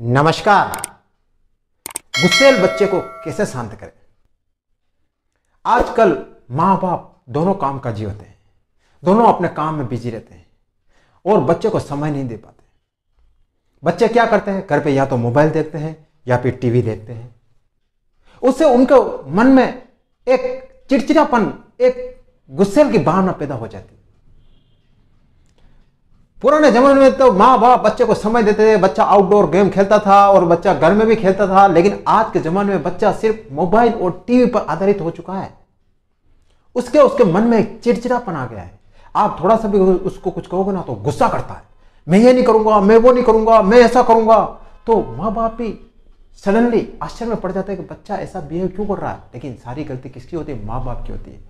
नमस्कार गुस्सेल बच्चे को कैसे शांत करें आजकल माँ बाप दोनों काम का जी होते हैं दोनों अपने काम में बिजी रहते हैं और बच्चे को समय नहीं दे पाते बच्चे क्या करते हैं घर पे या तो मोबाइल देखते हैं या फिर टीवी देखते हैं उससे उनके मन में एक चिड़चिड़ापन एक गुस्सेल की भावना पैदा हो जाती है पुराने जमाने में तो माँ बाप बच्चे को समय देते थे बच्चा आउटडोर गेम खेलता था और बच्चा घर में भी खेलता था लेकिन आज के जमाने में बच्चा सिर्फ मोबाइल और टीवी पर आधारित हो चुका है उसके उसके मन में एक चिड़चिड़ापन आ गया है आप थोड़ा सा भी उसको कुछ कहोगे ना तो गुस्सा करता है मैं ये नहीं करूंगा मैं वो नहीं करूंगा मैं ऐसा करूंगा तो माँ बाप भी सडनली आश्चर्य में पड़ जाता है कि बच्चा ऐसा बिहेव क्यों कर रहा है लेकिन सारी गलती किसकी होती है माँ बाप की होती है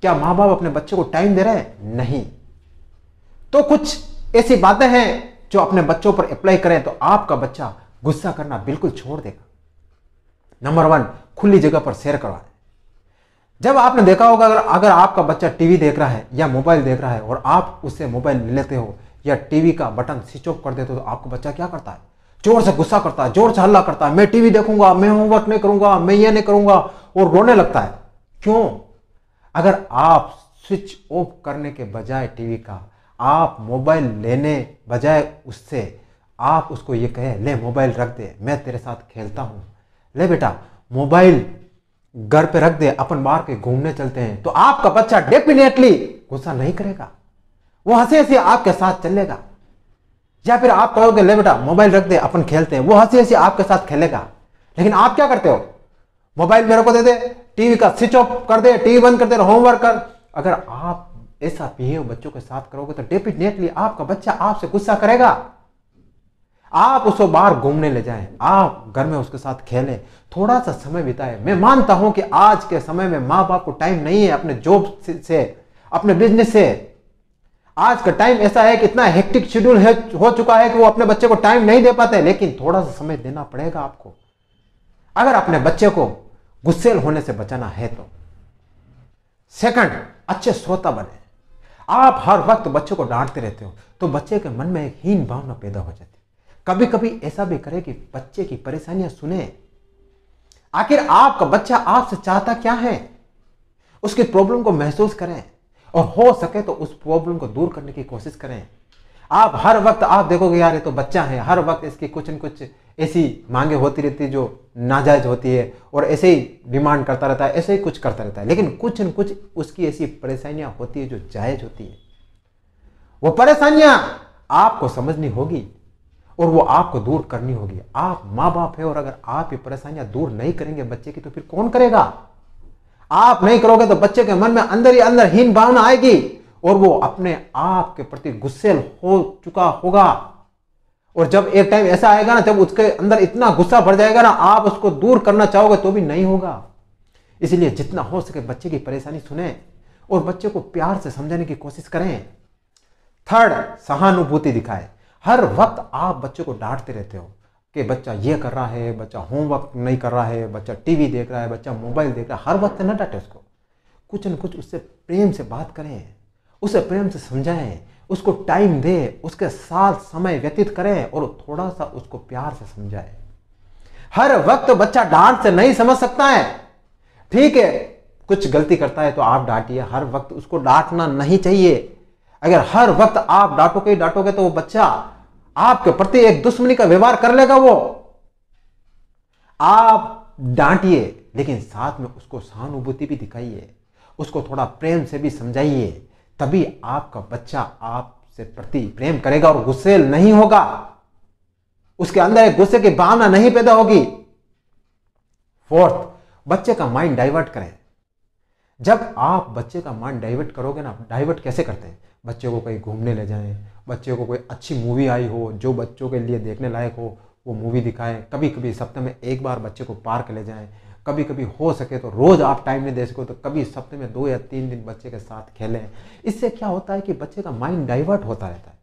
क्या माँ बाप अपने बच्चे को टाइम दे रहे हैं नहीं तो कुछ ऐसी बातें हैं जो अपने बच्चों पर अप्लाई करें तो आपका बच्चा गुस्सा करना बिल्कुल छोड़ देगा नंबर वन खुली जगह पर शेयर करवाएं जब आपने देखा होगा अगर अगर आपका बच्चा टीवी देख रहा है या मोबाइल देख रहा है और आप उससे मोबाइल लेते हो या टीवी का बटन स्विच ऑफ कर देते हो तो आपका बच्चा क्या करता है जोर से गुस्सा करता है जोर से हल्ला करता है मैं टीवी देखूंगा मैं होमवर्क नहीं करूंगा मैं ये नहीं करूंगा और रोने लगता है क्यों अगर आप स्विच ऑफ करने के बजाय टीवी का आप मोबाइल लेने बजाय उससे आप उसको ये कहें ले मोबाइल रख दे मैं तेरे साथ खेलता हूँ ले बेटा मोबाइल घर पे रख दे अपन बाहर के घूमने चलते हैं तो आपका बच्चा डेफिनेटली गुस्सा नहीं करेगा वो हंसी हंसी आपके साथ चलेगा या फिर आप कहोगे ले बेटा मोबाइल रख दे अपन खेलते हैं वो हंसी हंसी आपके साथ खेलेगा लेकिन आप क्या करते हो मोबाइल मेरे को दे दे टीवी का स्विच ऑफ कर दे टीवी बंद कर दे होमवर्क कर अगर आप ऐसा बिहेव बच्चों के साथ करोगे तो डेफिनेटली आपका बच्चा आपसे गुस्सा करेगा आप उसको बाहर घूमने ले जाएं आप घर में उसके साथ खेलें थोड़ा सा समय बिताएं मैं मानता हूं कि आज के समय में माँ बाप को टाइम नहीं है अपने जॉब से अपने बिजनेस से आज का टाइम ऐसा है कि इतना हेक्टिक शेड्यूल है हो चुका है कि वो अपने बच्चे को टाइम नहीं दे पाते लेकिन थोड़ा सा समय देना पड़ेगा आपको अगर अपने बच्चे को गुस्सेल होने से बचाना है तो सेकंड अच्छे श्रोता बने आप हर वक्त बच्चों को डांटते रहते हो तो बच्चे के मन में एक हीन भावना पैदा हो जाती है कभी कभी ऐसा भी करे कि बच्चे की परेशानियां सुने आखिर आपका बच्चा आपसे चाहता क्या है उसकी प्रॉब्लम को महसूस करें और हो सके तो उस प्रॉब्लम को दूर करने की कोशिश करें आप हर वक्त आप देखोगे यार ये तो बच्चा है हर वक्त इसकी कुछ न कुछ ऐसी मांगे होती रहती जो नाजायज होती है और ऐसे ही डिमांड करता रहता है ऐसे ही कुछ करता रहता है लेकिन कुछ न कुछ उसकी ऐसी परेशानियाँ होती है जो जायज होती है वो परेशानियां आपको समझनी होगी और वो आपको दूर करनी होगी आप माँ बाप है और अगर आप ये परेशानियां दूर नहीं करेंगे बच्चे की तो फिर कौन करेगा आप नहीं करोगे तो बच्चे के मन में अंदर ही अंदर हीन भावना आएगी और वो अपने आप के प्रति गुस्सेल हो चुका होगा और जब एक टाइम ऐसा आएगा ना जब उसके अंदर इतना गुस्सा भर जाएगा ना आप उसको दूर करना चाहोगे तो भी नहीं होगा इसलिए जितना हो सके बच्चे की परेशानी सुने और बच्चे को प्यार से समझाने की कोशिश करें थर्ड सहानुभूति दिखाएं हर वक्त आप बच्चे को डांटते रहते हो कि बच्चा ये कर रहा है बच्चा होमवर्क नहीं कर रहा है बच्चा टीवी देख रहा है बच्चा मोबाइल देख रहा है हर वक्त ना डांटे उसको कुछ न कुछ उससे प्रेम से बात करें उसे प्रेम से समझाएं उसको टाइम दें उसके साथ समय व्यतीत करें और थोड़ा सा उसको प्यार से समझाएं हर वक्त बच्चा डांट से नहीं समझ सकता है ठीक है कुछ गलती करता है तो आप डांटिए हर वक्त उसको डांटना नहीं चाहिए अगर हर वक्त आप डांटोगे डांटोगे तो वो बच्चा आपके प्रति एक दुश्मनी का व्यवहार कर लेगा वो आप डांटिए लेकिन साथ में उसको सहानुभूति भी दिखाइए उसको थोड़ा प्रेम से भी समझाइए तभी आपका बच्चा आपसे प्रति प्रेम करेगा और गुस्से नहीं होगा उसके अंदर एक गुस्से की भावना नहीं पैदा होगी फोर्थ बच्चे का माइंड डाइवर्ट करें जब आप बच्चे का माइंड डाइवर्ट करोगे ना डाइवर्ट कैसे करते हैं बच्चे को कहीं घूमने ले जाएं बच्चे को कोई अच्छी मूवी आई हो जो बच्चों के लिए देखने लायक हो वो मूवी दिखाएं कभी कभी सप्ताह में एक बार बच्चे को पार्क ले जाएं कभी कभी हो सके तो रोज़ आप टाइम नहीं दे सको तो कभी सप्ते में दो या तीन दिन बच्चे के साथ खेलें इससे क्या होता है कि बच्चे का माइंड डाइवर्ट होता रहता है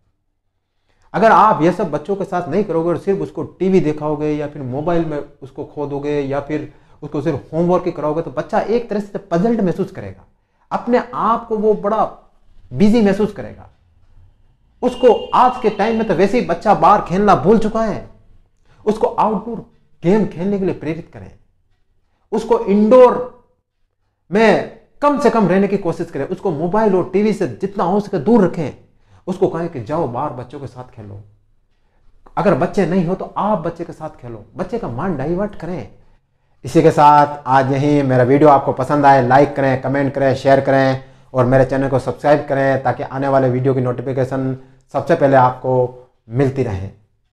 अगर आप ये सब बच्चों के साथ नहीं करोगे और सिर्फ उसको टीवी दिखाओगे या फिर मोबाइल में उसको खो दोगे या फिर उसको सिर्फ होमवर्क ही कराओगे तो बच्चा एक तरह से पजल्ट महसूस करेगा अपने आप को वो बड़ा बिजी महसूस करेगा उसको आज के टाइम में तो वैसे ही बच्चा बाहर खेलना भूल चुका है उसको आउटडोर गेम खेलने के लिए प्रेरित करें उसको इंडोर में कम से कम रहने की कोशिश करें उसको मोबाइल और टीवी से जितना हो सके दूर रखें उसको कहें कि जाओ बाहर बच्चों के साथ खेलो अगर बच्चे नहीं हो तो आप बच्चे के साथ खेलो बच्चे का माइंड डाइवर्ट करें इसी के साथ आज यहीं मेरा वीडियो आपको पसंद आए लाइक करें कमेंट करें शेयर करें और मेरे चैनल को सब्सक्राइब करें ताकि आने वाले वीडियो की नोटिफिकेशन सबसे पहले आपको मिलती रहें